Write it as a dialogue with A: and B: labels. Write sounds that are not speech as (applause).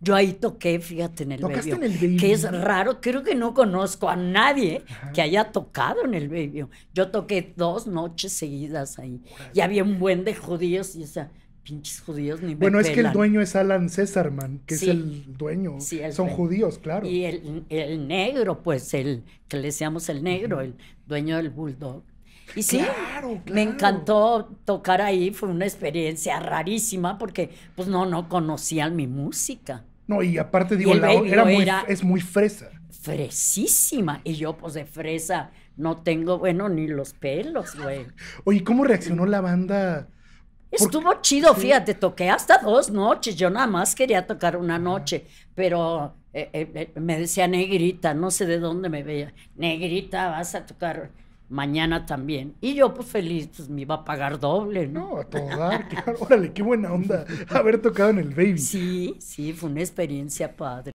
A: Yo ahí toqué, fíjate, en el Baby. Que es raro, creo que no conozco a nadie que haya tocado en el Baby. Yo toqué dos noches seguidas ahí. Ya había un buen de judíos y o pinches judíos Bueno, es que el dueño es Alan Cesarman, que es el dueño. Son judíos, claro. Y el, negro, pues, el que le decíamos el negro, el dueño del bulldog y sí, me encantó tocar ahí, fue una experiencia rarísima porque pues no, no conocían mi música. No, y aparte digo, es muy fresa. Fresísima. Y yo pues de fresa no tengo, bueno, ni los pelos, güey. Oye, ¿cómo reaccionó la banda? Estuvo chido, fíjate, toqué hasta dos noches, yo nada más quería tocar una noche, pero eh, eh, eh, me decía negrita, no sé de dónde me veía, negrita, vas a tocar mañana también. Y yo, pues feliz, pues me iba a pagar doble, ¿no? No, a todo (laughs) dar, Órale, qué buena onda haber tocado en el Baby. Sí, sí, fue una experiencia padre.